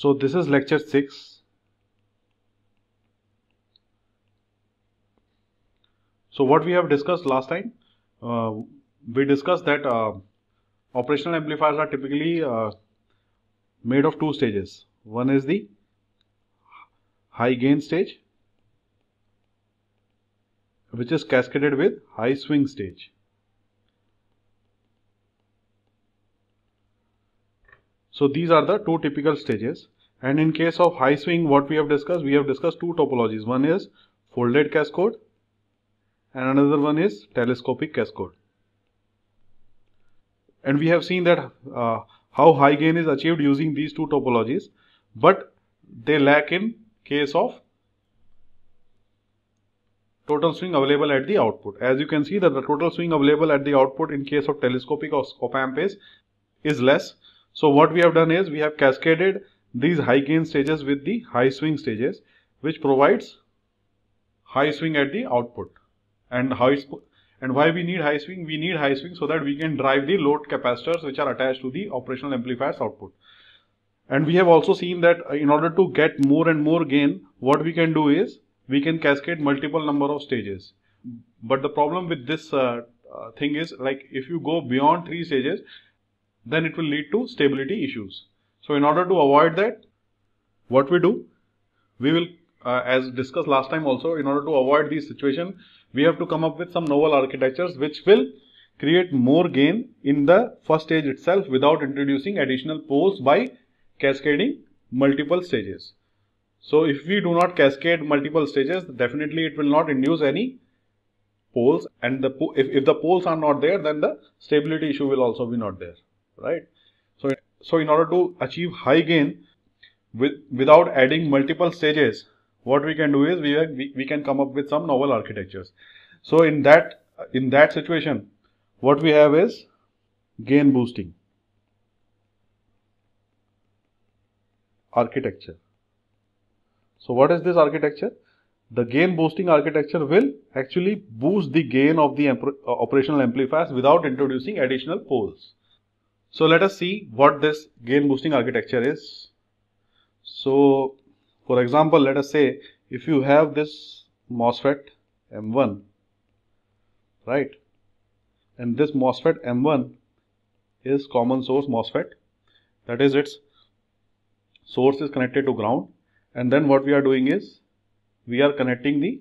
So this is lecture 6. So what we have discussed last time, uh, we discussed that uh, operational amplifiers are typically uh, made of two stages. One is the high gain stage which is cascaded with high swing stage. So these are the two typical stages. And in case of high swing, what we have discussed, we have discussed two topologies. One is folded cascode and another one is telescopic cascode. And we have seen that uh, how high gain is achieved using these two topologies, but they lack in case of total swing available at the output. As you can see that the total swing available at the output in case of telescopic or op amp is, is less so what we have done is we have cascaded these high gain stages with the high swing stages which provides high swing at the output and high and why we need high swing we need high swing so that we can drive the load capacitors which are attached to the operational amplifiers output and we have also seen that uh, in order to get more and more gain what we can do is we can cascade multiple number of stages but the problem with this uh, uh, thing is like if you go beyond three stages then it will lead to stability issues. So in order to avoid that, what we do, we will, uh, as discussed last time also, in order to avoid these situation, we have to come up with some novel architectures which will create more gain in the first stage itself without introducing additional poles by cascading multiple stages. So if we do not cascade multiple stages, definitely it will not induce any poles and the if, if the poles are not there, then the stability issue will also be not there right? So, so in order to achieve high gain with, without adding multiple stages, what we can do is we, we, we can come up with some novel architectures. So in that, in that situation, what we have is gain boosting architecture. So what is this architecture? The gain boosting architecture will actually boost the gain of the operational amplifiers without introducing additional poles. So let us see what this gain boosting architecture is. So for example, let us say if you have this MOSFET M1, right? And this MOSFET M1 is common source MOSFET. That is its source is connected to ground. And then what we are doing is we are connecting the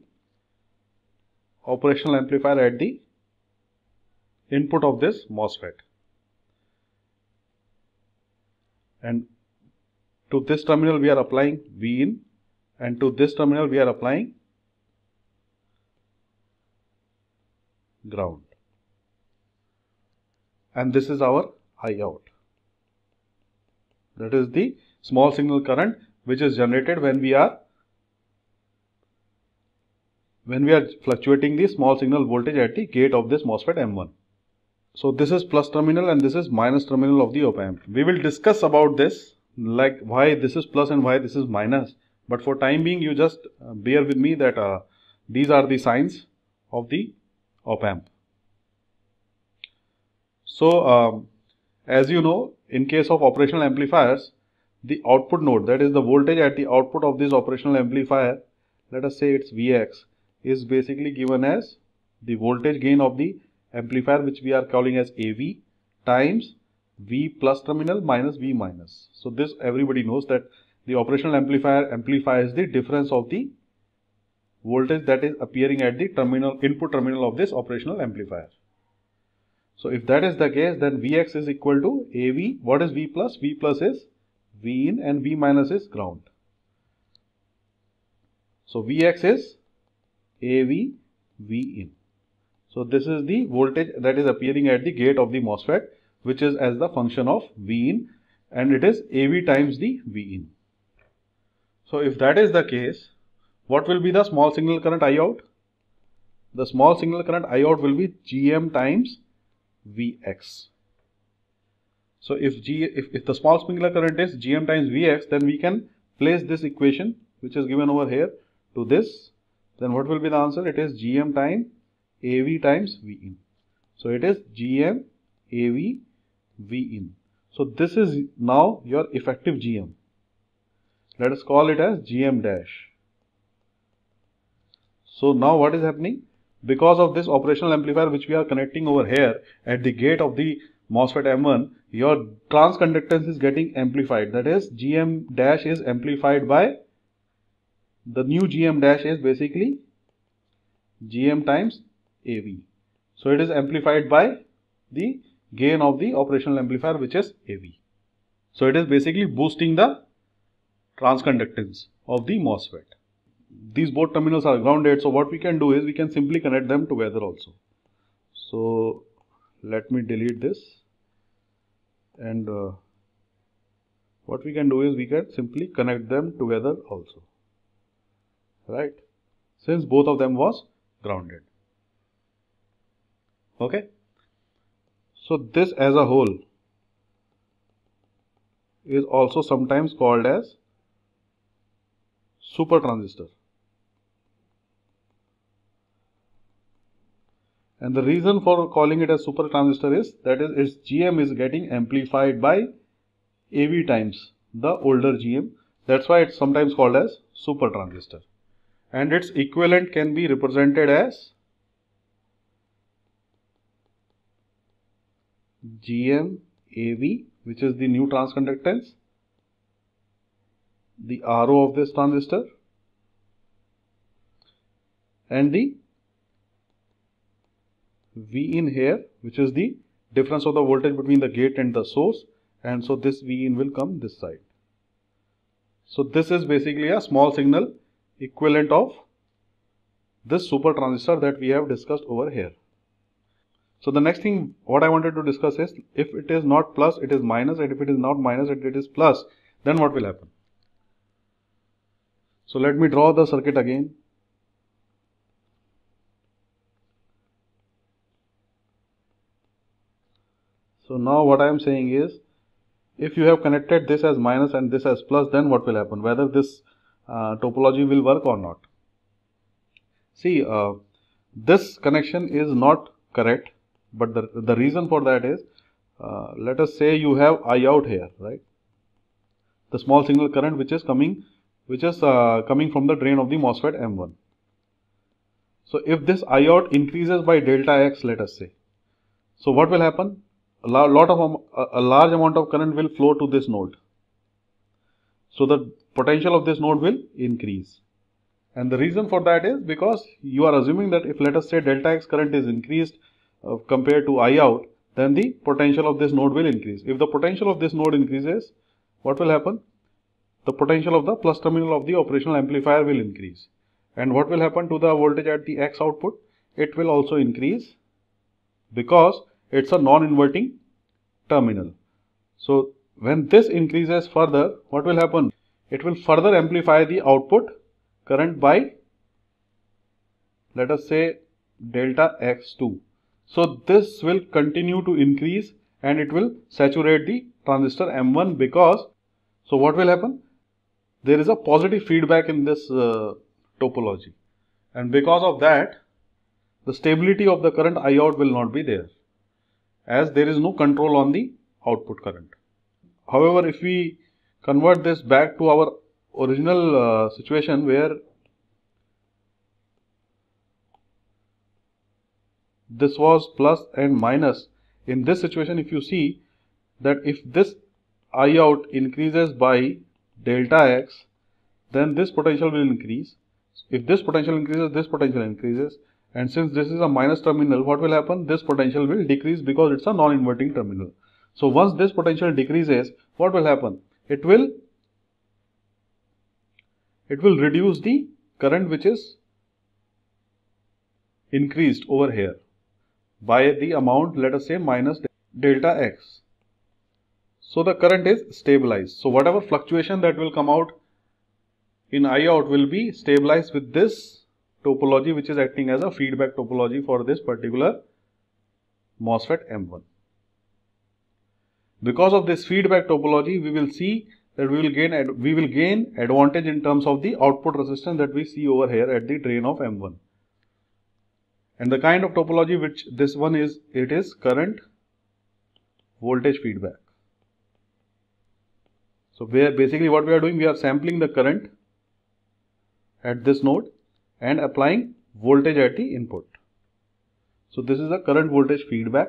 operational amplifier at the input of this MOSFET. and to this terminal we are applying V in and to this terminal we are applying ground and this is our I out that is the small signal current which is generated when we are when we are fluctuating the small signal voltage at the gate of this MOSFET M1. So this is plus terminal and this is minus terminal of the op amp. We will discuss about this like why this is plus and why this is minus. But for time being you just uh, bear with me that uh, these are the signs of the op amp. So um, as you know in case of operational amplifiers the output node that is the voltage at the output of this operational amplifier let us say it's Vx is basically given as the voltage gain of the amplifier which we are calling as AV times V plus terminal minus V minus. So this everybody knows that the operational amplifier amplifies the difference of the voltage that is appearing at the terminal input terminal of this operational amplifier. So if that is the case then Vx is equal to AV. What is V plus? V plus is V in and V minus is ground. So Vx is AV V in. So this is the voltage that is appearing at the gate of the MOSFET which is as the function of Vin and it is AV times the Vin. So if that is the case, what will be the small signal current I out? The small signal current I out will be Gm times Vx. So if, G, if, if the small signal current is Gm times Vx, then we can place this equation which is given over here to this. Then what will be the answer? It is Gm times AV times V in. So it is GM AV V in. So this is now your effective GM. Let us call it as GM dash. So now what is happening? Because of this operational amplifier which we are connecting over here at the gate of the MOSFET M1, your transconductance is getting amplified. That is GM dash is amplified by the new GM dash is basically GM times AV. So it is amplified by the gain of the operational amplifier which is AV. So it is basically boosting the transconductance of the MOSFET. These both terminals are grounded so what we can do is we can simply connect them together also. So let me delete this and uh, what we can do is we can simply connect them together also right since both of them was grounded okay so this as a whole is also sometimes called as super transistor and the reason for calling it as super transistor is that is its GM is getting amplified by AV times the older GM that's why it's sometimes called as super transistor and its equivalent can be represented as GM AV which is the new transconductance, the RO of this transistor and the V in here which is the difference of the voltage between the gate and the source and so this V in will come this side. So this is basically a small signal equivalent of this super transistor that we have discussed over here. So the next thing what I wanted to discuss is if it is not plus it is minus and if it is not minus it is plus then what will happen. So let me draw the circuit again. So now what I am saying is if you have connected this as minus and this as plus then what will happen whether this uh, topology will work or not. See uh, this connection is not correct but the, the reason for that is uh, let us say you have I out here right the small signal current which is coming which is uh, coming from the drain of the MOSFET M1 so if this I out increases by delta X let us say so what will happen a lot of um, a large amount of current will flow to this node so the potential of this node will increase and the reason for that is because you are assuming that if let us say delta X current is increased uh, compared to I out, then the potential of this node will increase. If the potential of this node increases, what will happen? The potential of the plus terminal of the operational amplifier will increase. And what will happen to the voltage at the X output? It will also increase because it's a non-inverting terminal. So when this increases further, what will happen? It will further amplify the output current by let us say delta x2 so this will continue to increase and it will saturate the transistor M1 because so what will happen? There is a positive feedback in this uh, topology and because of that the stability of the current I out will not be there as there is no control on the output current. However, if we convert this back to our original uh, situation where this was plus and minus in this situation if you see that if this I out increases by delta x then this potential will increase if this potential increases this potential increases and since this is a minus terminal what will happen this potential will decrease because it's a non-inverting terminal so once this potential decreases what will happen it will it will reduce the current which is increased over here by the amount let us say minus delta x. So the current is stabilized. So whatever fluctuation that will come out in I out will be stabilized with this topology which is acting as a feedback topology for this particular MOSFET M1. Because of this feedback topology we will see that we will gain we will gain advantage in terms of the output resistance that we see over here at the drain of M1 and the kind of topology which this one is it is current voltage feedback so we basically what we are doing we are sampling the current at this node and applying voltage at the input so this is the current voltage feedback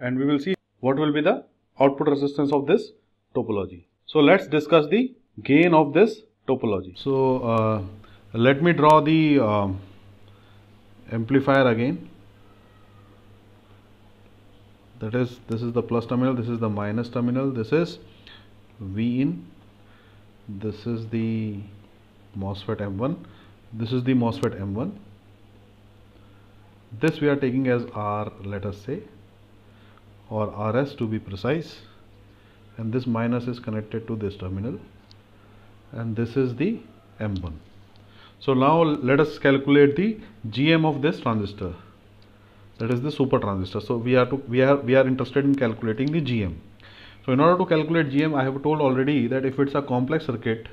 and we will see what will be the output resistance of this topology so let's discuss the gain of this topology so uh, let me draw the uh, amplifier again that is this is the plus terminal this is the minus terminal this is V in this is the MOSFET M1 this is the MOSFET M1 this we are taking as R let us say or RS to be precise and this minus is connected to this terminal and this is the M1 so now let us calculate the GM of this transistor that is the super transistor. So we are to we are we are interested in calculating the GM. So in order to calculate GM I have told already that if it's a complex circuit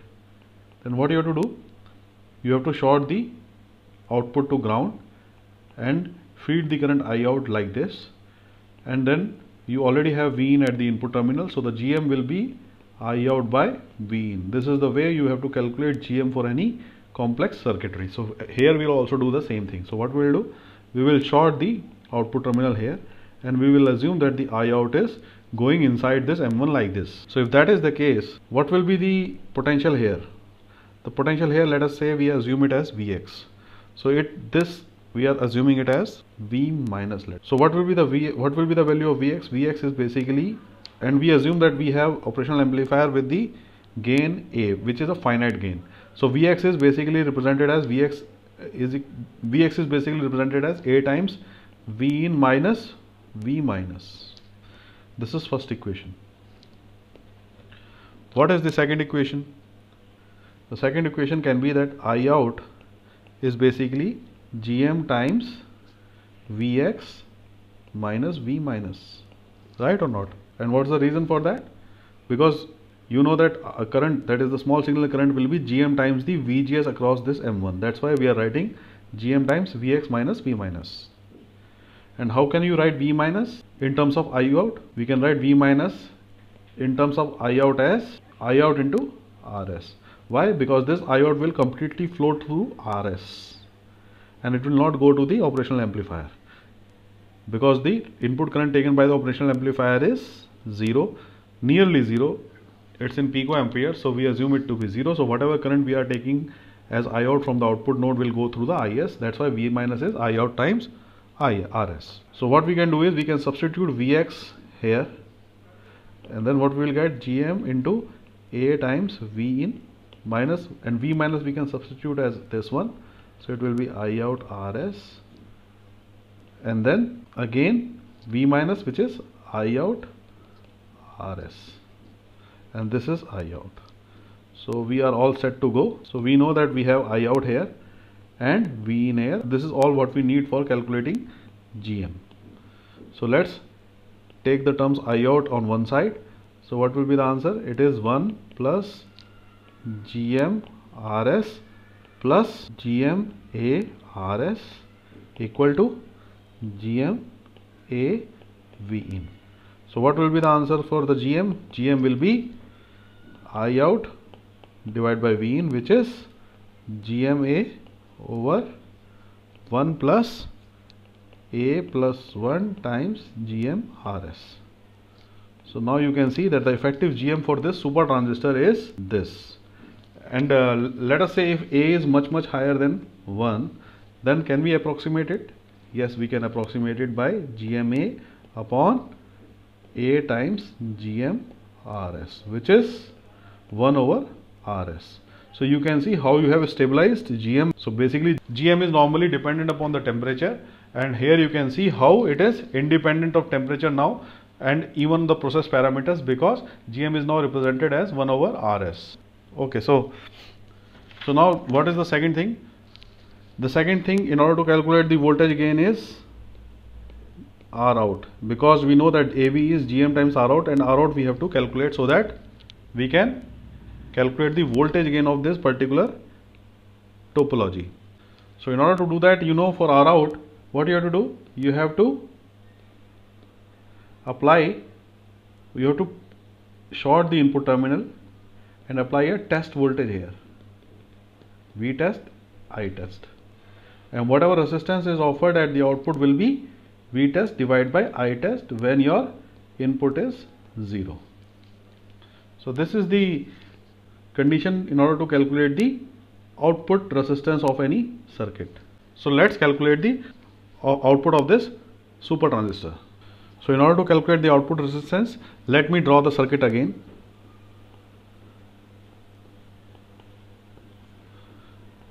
then what you have to do? You have to short the output to ground and feed the current I out like this and then you already have V in at the input terminal so the GM will be I out by V in. This is the way you have to calculate GM for any complex circuitry. So here we will also do the same thing. So what we will do? We will short the output terminal here and we will assume that the I out is going inside this M1 like this. So if that is the case, what will be the potential here? The potential here, let us say we assume it as Vx. So it this we are assuming it as V minus let. So what will be the V what will be the value of Vx? Vx is basically and we assume that we have operational amplifier with the gain A which is a finite gain. So Vx is basically represented as Vx is Vx is basically represented as A times V in minus V minus. This is first equation. What is the second equation? The second equation can be that I out is basically Gm times Vx minus V minus. Right or not? And what's the reason for that? Because you know that uh, current that is the small signal current will be gm times the vgs across this m1 that's why we are writing gm times vx minus v minus and how can you write v minus in terms of i out we can write v minus in terms of i out as i out into rs why because this i out will completely flow through rs and it will not go to the operational amplifier because the input current taken by the operational amplifier is 0 nearly 0 it's in picoampere so we assume it to be zero so whatever current we are taking as I out from the output node will go through the IS that's why V minus is I out times I RS so what we can do is we can substitute VX here and then what we will get GM into A times V in minus and V minus we can substitute as this one so it will be I out RS and then again V minus which is I out RS and this is I out. So we are all set to go. So we know that we have I out here and V in here. This is all what we need for calculating GM. So let's take the terms I out on one side. So what will be the answer? It is 1 plus GM RS plus GM ARS equal to GM A V in. So what will be the answer for the GM? GM will be I out divided by V in which is GMA over 1 plus A plus 1 times Gm Rs. So now you can see that the effective GM for this super transistor is this. And uh, let us say if A is much much higher than 1 then can we approximate it? Yes we can approximate it by GMA upon A times Gm Rs, which is 1 over Rs. So you can see how you have stabilized GM. So basically GM is normally dependent upon the temperature and here you can see how it is independent of temperature now and even the process parameters because GM is now represented as 1 over Rs. Okay, so, so now what is the second thing? The second thing in order to calculate the voltage gain is R out because we know that AB is GM times R out and R out we have to calculate so that we can calculate the voltage gain of this particular topology. So in order to do that, you know for R out, what you have to do? You have to apply, you have to short the input terminal and apply a test voltage here. V test, I test. And whatever resistance is offered at the output will be V test divided by I test when your input is 0. So this is the condition in order to calculate the output resistance of any circuit. So let's calculate the uh, output of this super transistor. So in order to calculate the output resistance, let me draw the circuit again.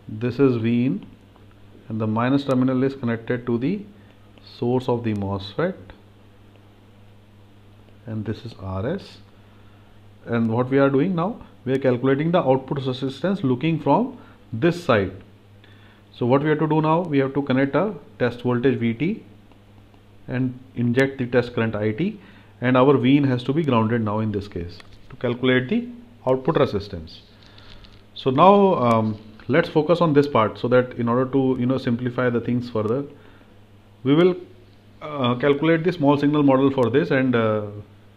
This is V in and the minus terminal is connected to the source of the MOSFET and this is RS and what we are doing now we are calculating the output resistance looking from this side so what we have to do now we have to connect a test voltage vt and inject the test current it and our vin has to be grounded now in this case to calculate the output resistance so now um, let's focus on this part so that in order to you know simplify the things further we will uh, calculate the small signal model for this and uh,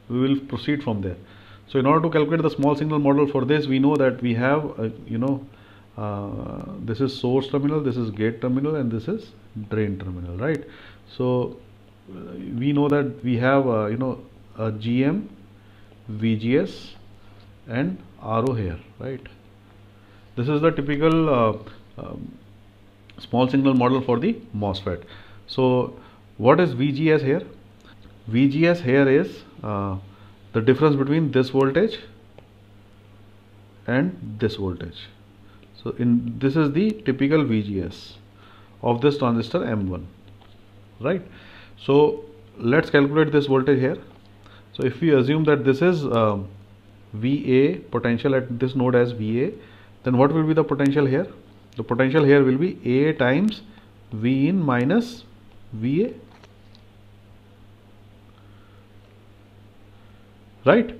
we will proceed from there so in order to calculate the small signal model for this, we know that we have, uh, you know, uh, this is source terminal, this is gate terminal, and this is drain terminal, right? So uh, we know that we have, uh, you know, a GM, VGS, and RO here, right? This is the typical um, small signal model for the MOSFET. So what is VGS here? VGS here is the difference between this voltage and this voltage so in this is the typical VGS of this transistor M1 right so let's calculate this voltage here so if we assume that this is uh, um, VA potential at this node as VA then what will be the potential here the potential here will be A times V in minus VA right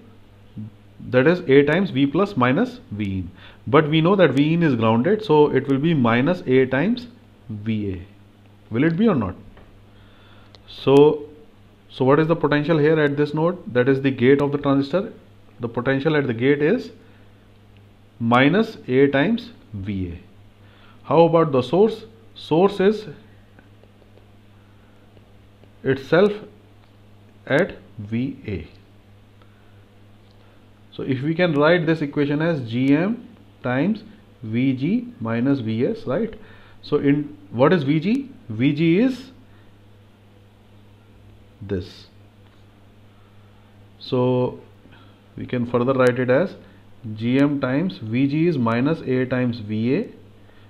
that is a times v plus minus v in but we know that v in is grounded so it will be minus a times va will it be or not so so what is the potential here at this node that is the gate of the transistor the potential at the gate is minus a times va how about the source source is itself at va so if we can write this equation as Gm times Vg minus Vs, right? So in what is Vg? Vg is this. So we can further write it as Gm times Vg is minus A times Va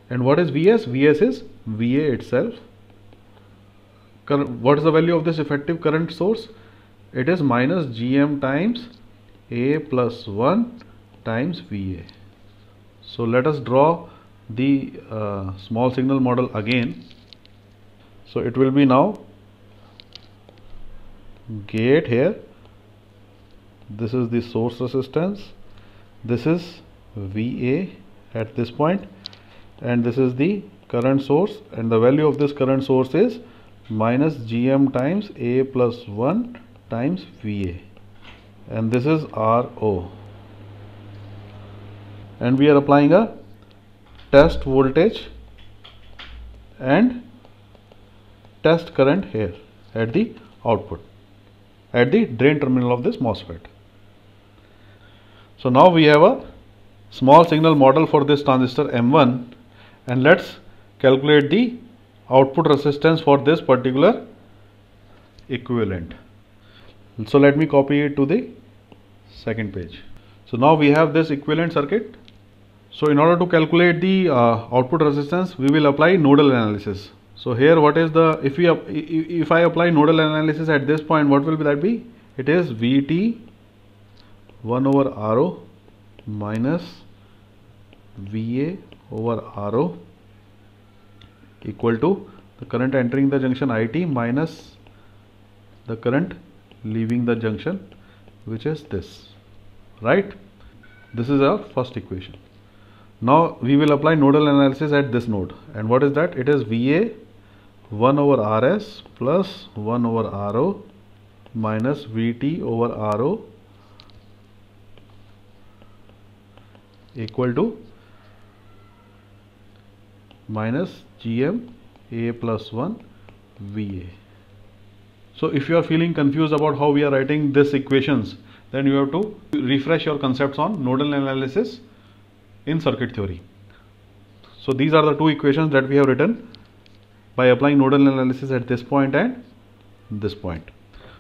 and what is Vs? Vs is Va itself. What is the value of this effective current source? It is minus Gm times a plus 1 times Va. So let us draw the uh, small signal model again. So it will be now gate here. This is the source resistance. This is Va at this point and this is the current source and the value of this current source is minus gm times a plus 1 times va and this is RO and we are applying a test voltage and test current here at the output at the drain terminal of this MOSFET. So now we have a small signal model for this transistor M1 and let's calculate the output resistance for this particular equivalent so let me copy it to the second page so now we have this equivalent circuit so in order to calculate the uh, output resistance we will apply nodal analysis so here what is the if we if I apply nodal analysis at this point what will that be it is VT 1 over RO minus VA over RO equal to the current entering the junction IT minus the current leaving the junction which is this right this is our first equation now we will apply nodal analysis at this node and what is that it is VA 1 over RS plus 1 over RO minus VT over RO equal to minus GM A plus 1 VA so if you are feeling confused about how we are writing these equations, then you have to refresh your concepts on nodal analysis in circuit theory. So these are the two equations that we have written by applying nodal analysis at this point and this point.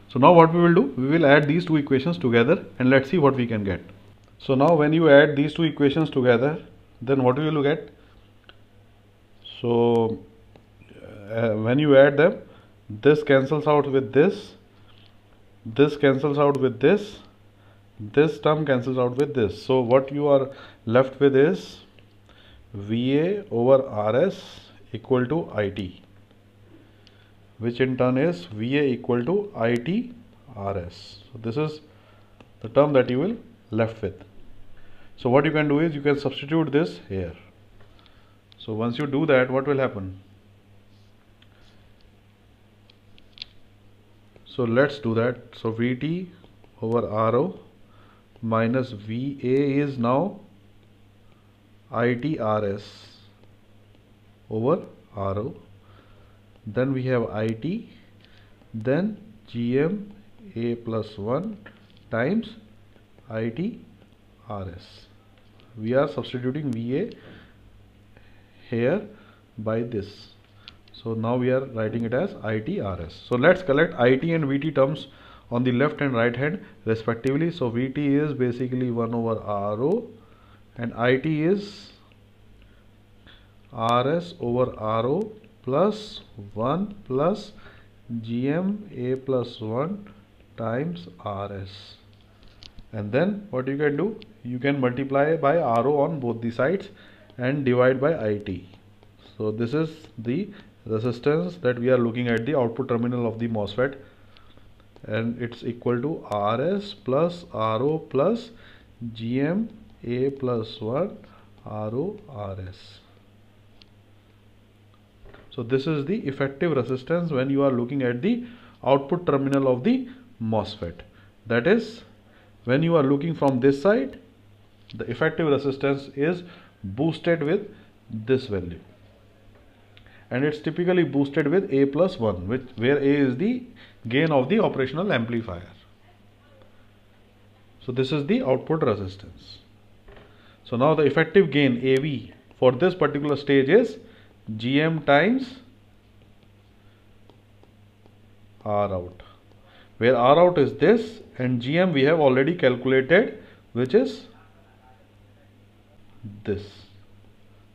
So now what we will do, we will add these two equations together and let's see what we can get. So now when you add these two equations together, then what will you get? So uh, when you add them, this cancels out with this this cancels out with this this term cancels out with this so what you are left with is VA over RS equal to IT which in turn is VA equal to IT RS so this is the term that you will left with so what you can do is you can substitute this here so once you do that what will happen so let's do that so vt over ro minus va is now itrs over ro then we have it then gm a plus 1 times it rs we are substituting va here by this so now we are writing it as ITRS. So let's collect IT and VT terms on the left and right hand respectively. So VT is basically 1 over RO and IT is RS over RO plus 1 plus GM A plus 1 times RS. And then what you can do? You can multiply by RO on both the sides and divide by IT. So this is the resistance that we are looking at the output terminal of the MOSFET and it's equal to RS plus RO plus GM A plus 1 RO RS. So this is the effective resistance when you are looking at the output terminal of the MOSFET. That is when you are looking from this side the effective resistance is boosted with this value and it's typically boosted with A plus 1 which where A is the gain of the operational amplifier. So this is the output resistance. So now the effective gain AV for this particular stage is GM times R out where R out is this and GM we have already calculated which is this.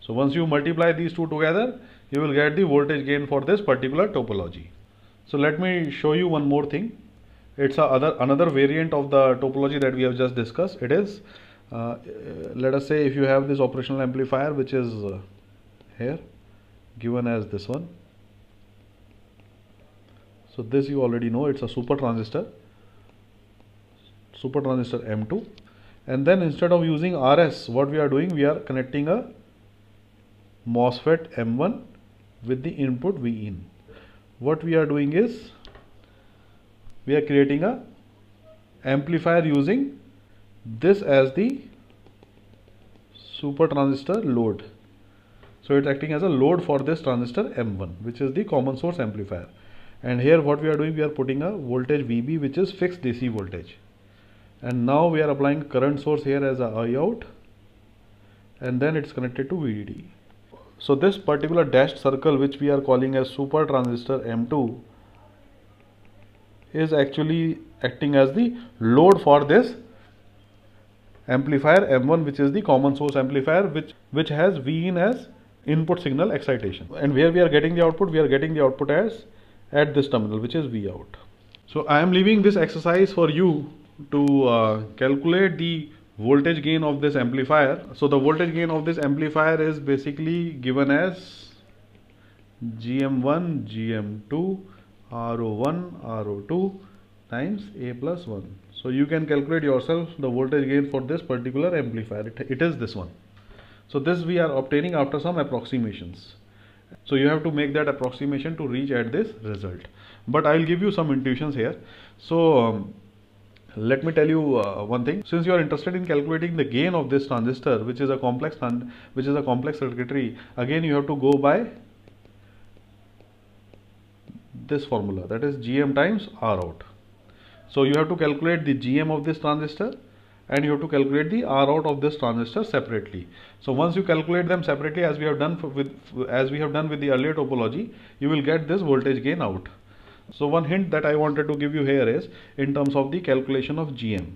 So once you multiply these two together you will get the voltage gain for this particular topology. So let me show you one more thing. It's other, another variant of the topology that we have just discussed. It is, uh, uh, let us say if you have this operational amplifier which is uh, here given as this one. So this you already know it's a super transistor, super transistor M2 and then instead of using RS what we are doing we are connecting a MOSFET M1 with the input V in. What we are doing is we are creating a amplifier using this as the super transistor load. So it's acting as a load for this transistor M1 which is the common source amplifier. And here what we are doing we are putting a voltage VB which is fixed DC voltage. And now we are applying current source here as a I out and then it's connected to VDD. So this particular dashed circle which we are calling as super transistor M2 is actually acting as the load for this amplifier M1 which is the common source amplifier which, which has Vin as input signal excitation and where we are getting the output we are getting the output as at this terminal which is V out. So I am leaving this exercise for you to uh, calculate the voltage gain of this amplifier. So the voltage gain of this amplifier is basically given as GM1, GM2, RO1, RO2 times A plus 1. So you can calculate yourself the voltage gain for this particular amplifier. It, it is this one. So this we are obtaining after some approximations. So you have to make that approximation to reach at this result. But I will give you some intuitions here. So um, let me tell you uh, one thing since you are interested in calculating the gain of this transistor which is a complex which is a complex circuitry again you have to go by this formula that is gm times r out so you have to calculate the gm of this transistor and you have to calculate the r out of this transistor separately so once you calculate them separately as we have done with as we have done with the earlier topology you will get this voltage gain out so one hint that I wanted to give you here is in terms of the calculation of GM.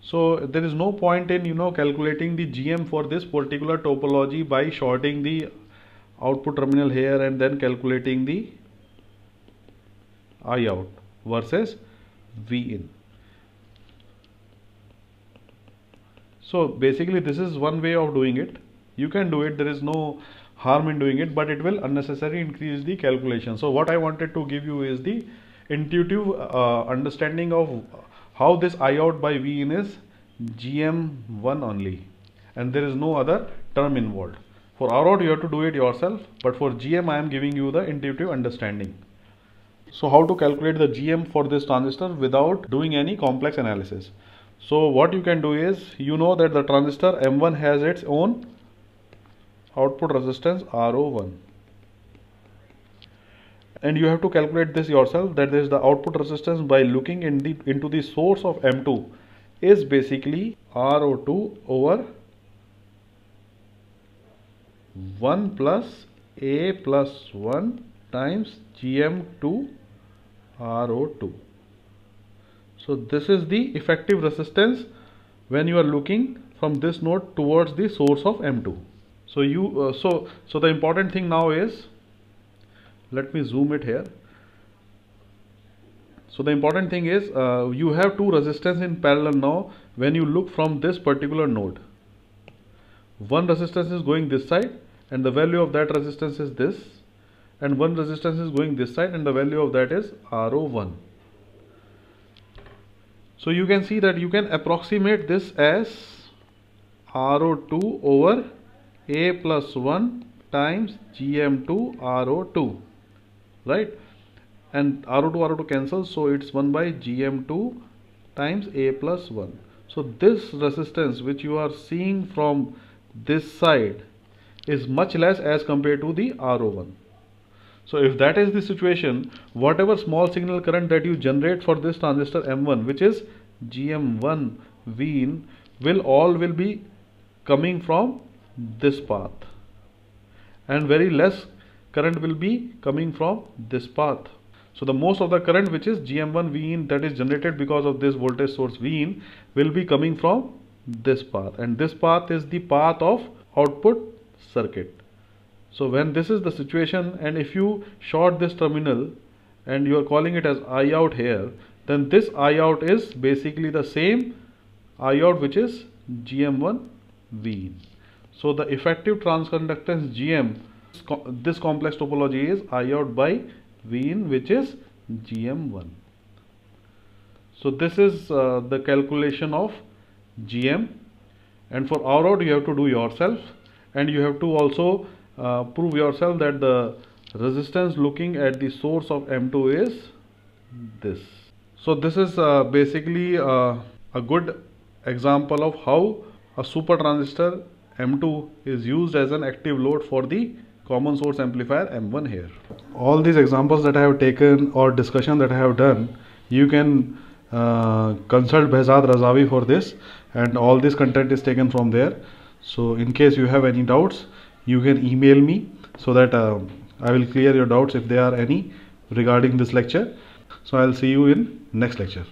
So there is no point in you know calculating the GM for this particular topology by shorting the output terminal here and then calculating the I out versus V in. So basically this is one way of doing it. You can do it. There is no harm in doing it but it will unnecessarily increase the calculation so what i wanted to give you is the intuitive uh, understanding of how this i out by v in is gm1 only and there is no other term involved for r out you have to do it yourself but for gm i am giving you the intuitive understanding so how to calculate the gm for this transistor without doing any complex analysis so what you can do is you know that the transistor m1 has its own output resistance RO1 and you have to calculate this yourself that is the output resistance by looking in the, into the source of M2 is basically RO2 over 1 plus A plus 1 times GM2 RO2 so this is the effective resistance when you are looking from this node towards the source of M2 so you uh, so so the important thing now is let me zoom it here so the important thing is uh, you have two resistance in parallel now when you look from this particular node one resistance is going this side and the value of that resistance is this and one resistance is going this side and the value of that is RO1 so you can see that you can approximate this as RO2 over a plus 1 times gm2 ro2 right and ro2 ro2 cancels so it's 1 by gm2 times a plus 1 so this resistance which you are seeing from this side is much less as compared to the ro1 so if that is the situation whatever small signal current that you generate for this transistor m1 which is gm1 in, will all will be coming from this path and very less current will be coming from this path. So the most of the current which is GM1 V that is generated because of this voltage source V in will be coming from this path and this path is the path of output circuit. So when this is the situation and if you short this terminal and you are calling it as I out here then this I out is basically the same I out which is GM1 V so the effective transconductance Gm, this complex topology is I out by V in which is Gm1. So this is uh, the calculation of Gm and for R out you have to do yourself and you have to also uh, prove yourself that the resistance looking at the source of M2 is this. So this is uh, basically uh, a good example of how a super transistor M2 is used as an active load for the common source amplifier M1 here. All these examples that I have taken or discussion that I have done, you can uh, consult Behzad Razavi for this and all this content is taken from there. So in case you have any doubts, you can email me so that uh, I will clear your doubts if there are any regarding this lecture. So I'll see you in next lecture.